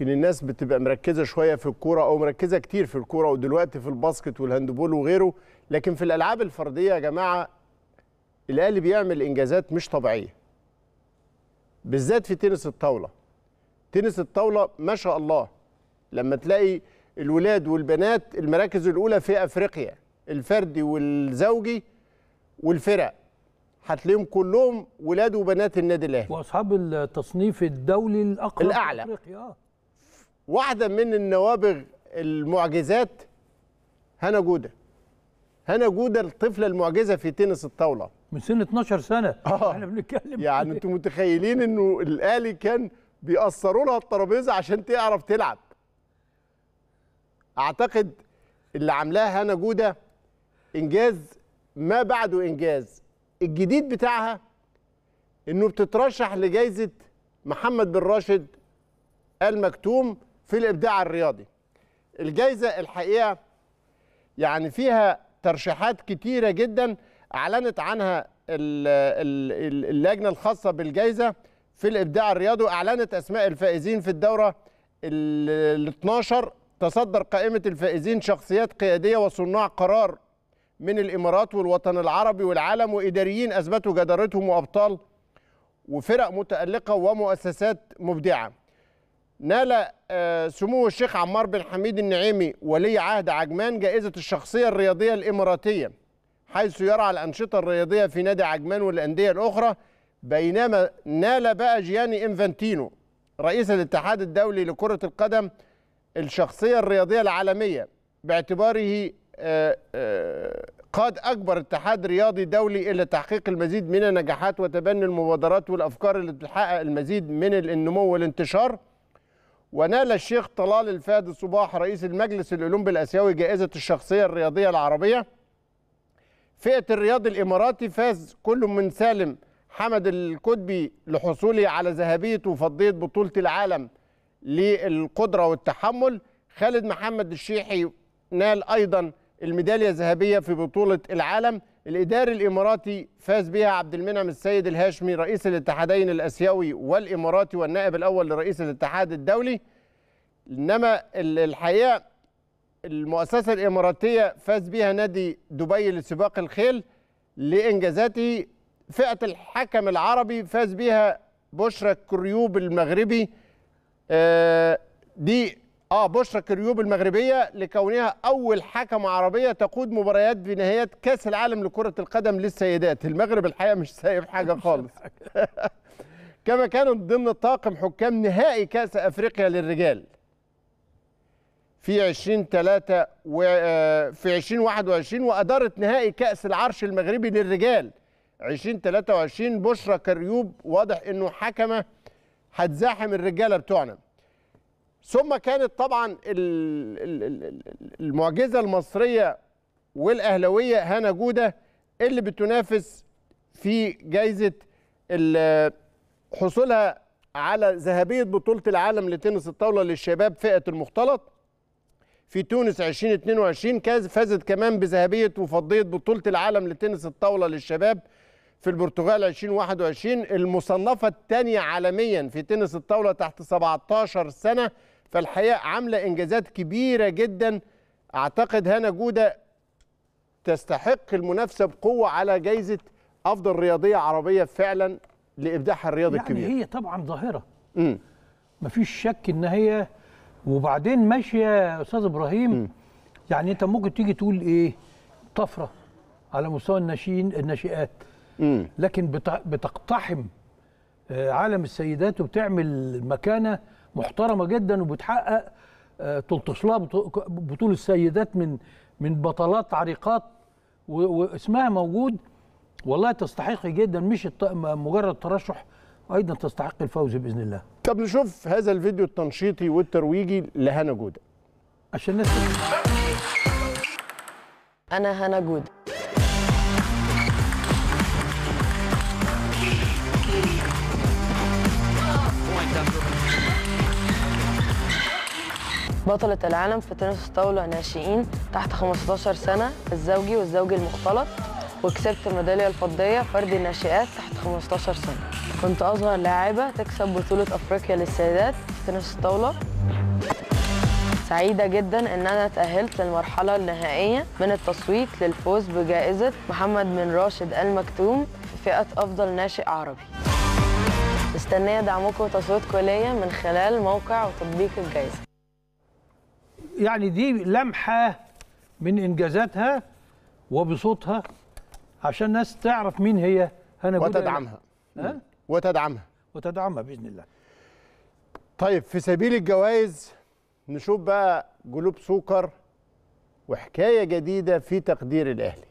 يمكن الناس بتبقى مركزه شويه في الكوره او مركزه كتير في الكوره ودلوقتي في الباسكت والهاندبول وغيره لكن في الالعاب الفرديه يا جماعه الاهلي بيعمل انجازات مش طبيعيه بالذات في تنس الطاوله تنس الطاوله ما شاء الله لما تلاقي الولاد والبنات المراكز الاولى في افريقيا الفردي والزوجي والفرق هتلاقيهم كلهم ولاد وبنات النادي الاهلي واصحاب التصنيف الدولي الاقرب الاعلى في افريقيا آه. واحده من النوابغ المعجزات هنا جوده هنا جوده الطفله المعجزه في تنس الطاوله من سن 12 سنه آه. احنا بنتكلم يعني انتوا متخيلين انه الاهلي كان بيأثروا لها الترابيزه عشان تعرف تلعب اعتقد اللي عاملاه هنا جوده انجاز ما بعده انجاز الجديد بتاعها انه بتترشح لجائزه محمد بن راشد المكتوم في الابداع الرياضي الجائزه الحقيقه يعني فيها ترشيحات كتيره جدا اعلنت عنها اللجنه الخاصه بالجائزه في الابداع الرياضي واعلنت اسماء الفائزين في الدوره ال 12 تصدر قائمه الفائزين شخصيات قياديه وصناع قرار من الامارات والوطن العربي والعالم واداريين اثبتوا جدارتهم وابطال وفرق متالقه ومؤسسات مبدعه نال آه، سمو الشيخ عمار بن حميد النعيمي ولي عهد عجمان جائزة الشخصية الرياضية الإماراتية حيث يرعى الأنشطة الرياضية في نادي عجمان والأندية الأخرى بينما نال بقى جياني إنفانتينو رئيس الاتحاد الدولي لكرة القدم الشخصية الرياضية العالمية باعتباره آه، آه، قاد أكبر اتحاد رياضي دولي إلى تحقيق المزيد من النجاحات وتبني المبادرات والأفكار اللي بتحقق المزيد من النمو والانتشار ونال الشيخ طلال الفهد صباح رئيس المجلس الأولمبي الآسيوي جائزة الشخصية الرياضية العربية فئة الرياض الإماراتي فاز كل من سالم حمد الكتبي لحصوله على ذهبية وفضية بطولة العالم للقدرة والتحمل خالد محمد الشيحي نال أيضا الميدالية الذهبية في بطولة العالم الإداري الإماراتي فاز بها عبد المنعم السيد الهاشمي رئيس الاتحادين الآسيوي والإماراتي والنائب الأول لرئيس الاتحاد الدولي إنما الحقيقة المؤسسة الإماراتية فاز بها نادي دبي لسباق الخيل لإنجازاته فئة الحكم العربي فاز بها بشرى كريوب المغربي آه، دي اه بشرى كريوب المغربيه لكونها اول حكمه عربيه تقود مباريات بنهايات كاس العالم لكره القدم للسيدات المغرب الحقيقه مش سايب حاجه خالص كما كانت ضمن طاقم حكام نهائي كاس افريقيا للرجال في 3 و آه، في 2021 وادارت نهائي كاس العرش المغربي للرجال 2023 بشرى كريوب واضح انه حكمه هتزاحم الرجاله بتوعنا ثم كانت طبعا المعجزه المصريه والاهلاويه هنا جوده اللي بتنافس في جائزه حصولها على ذهبيه بطوله العالم لتنس الطاوله للشباب فئه المختلط في تونس 2022 فازت كمان بذهبيه وفضيه بطوله العالم لتنس الطاوله للشباب في البرتغال 2021 المصنفه الثانيه عالميا في تنس الطاوله تحت 17 سنه فالحقيقه عامله انجازات كبيره جدا اعتقد هنا جوده تستحق المنافسه بقوه على جائزه افضل رياضيه عربيه فعلا لابداعها الرياضي يعني الكبير هي طبعا ظاهره امم مفيش شك ان هي وبعدين ماشيه يا استاذ ابراهيم م. يعني انت ممكن تيجي تقول ايه طفره على مستوى الناشئين الناشئات م. لكن بتقتحم آه، عالم السيدات وبتعمل مكانه محترمه جدا وبتحقق آه، تلتصلها لها السيدات من من بطلات عريقات واسمها موجود والله تستحق جدا مش مجرد ترشح ايضا تستحق الفوز باذن الله. طب نشوف هذا الفيديو التنشيطي والترويجي لهنا جوده. عشان الناس انا هنا جوده. بطلة العالم في تنس الطاولة ناشئين تحت 15 سنة الزوجي والزوجي المختلط وكسبت الميدالية الفضية فردي الناشئات تحت 15 سنة كنت أصغر لاعبة تكسب بطولة أفريقيا للسيدات في تنس الطاولة سعيدة جدا إن أنا تأهلت للمرحلة النهائية من التصويت للفوز بجائزة محمد بن راشد المكتوم في فئة أفضل ناشئ عربي مستنية دعمكم وتصويتكم ليا من خلال موقع وتطبيق الجائزة يعني دي لمحه من انجازاتها وبصوتها عشان الناس تعرف مين هي هنا وتدعمها ها؟ وتدعمها وتدعمها باذن الله طيب في سبيل الجوائز نشوف بقى جلوب سوكر وحكايه جديده في تقدير الاهلي